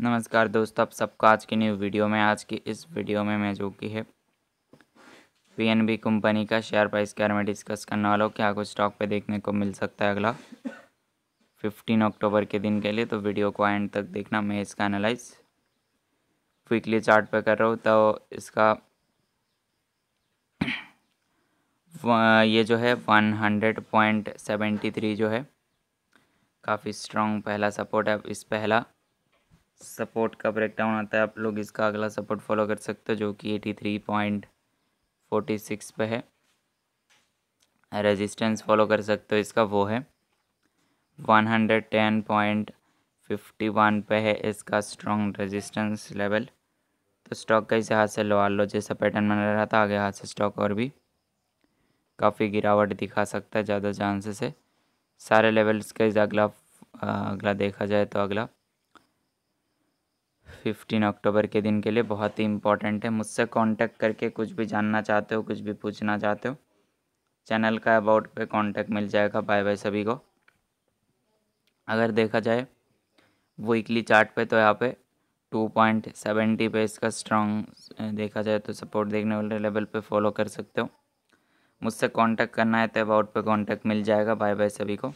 नमस्कार दोस्तों आप सबका आज की न्यू वीडियो में आज की इस वीडियो में मैं जो कि है पीएनबी कंपनी का शेयर प्राइस के बारे में डिस्कस करने वाला हूँ क्या कुछ स्टॉक पे देखने को मिल सकता है अगला फिफ्टीन अक्टूबर के दिन के लिए तो वीडियो को एंड तक देखना मैं इसका एनालाइज वीकली चार्ट पे कर रहा हूँ तो इसका ये जो है one hundred point seventy three जो है काफ़ी स्ट्रॉन्ग पहला सपोर्ट है इस पहला सपोर्ट का ब्रेकडाउन आता है आप लोग इसका अगला सपोर्ट फॉलो कर सकते हो जो कि eighty three point forty six पर है रेजिस्टेंस फॉलो कर सकते हो इसका वो है one hundred ten point fifty one पे है इसका स्ट्रॉन्ग रेजिस्टेंस लेवल तो स्टॉक कैसे हाथ से लवा लो जैसा पैटर्न बन रहा था आगे हाथ से स्टॉक और भी काफ़ी गिरावट दिखा सकता है ज़्यादा चांसेस है सारे लेवल्स का अगला अगला देखा जाए तो अगला फिफ्टीन अक्टूबर के दिन के लिए बहुत ही इंपॉर्टेंट है मुझसे कांटेक्ट करके कुछ भी जानना चाहते हो कुछ भी पूछना चाहते हो चैनल का अबाउट पे कांटेक्ट मिल जाएगा बाय बाय सभी को अगर देखा जाए वीकली चार्ट पे तो यहाँ पे टू पॉइंट सेवेंटी पे इसका स्ट्रॉन्ग देखा जाए तो सपोर्ट देखने वाले लेवल पर फॉलो कर सकते हो मुझसे कॉन्टैक्ट करना है तो अबाउट पर कॉन्टैक्ट मिल जाएगा बाय बाय सभी को